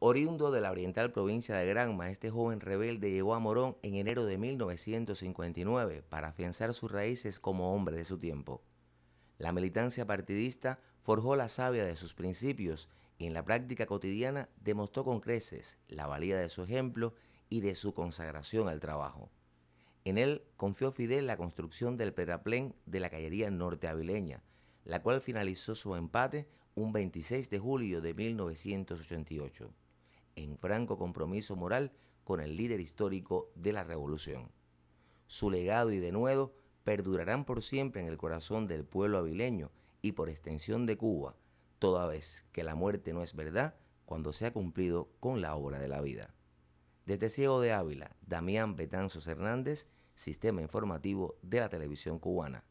Oriundo de la oriental provincia de Granma, este joven rebelde llegó a Morón en enero de 1959 para afianzar sus raíces como hombre de su tiempo. La militancia partidista forjó la savia de sus principios y en la práctica cotidiana demostró con creces la valía de su ejemplo y de su consagración al trabajo. En él confió Fidel la construcción del peraplén de la callería norteavileña, la cual finalizó su empate un 26 de julio de 1988 en franco compromiso moral con el líder histórico de la revolución. Su legado y denuedo perdurarán por siempre en el corazón del pueblo avileño y por extensión de Cuba, toda vez que la muerte no es verdad cuando se ha cumplido con la obra de la vida. Desde Ciego de Ávila, Damián Betanzos Hernández, Sistema Informativo de la Televisión Cubana.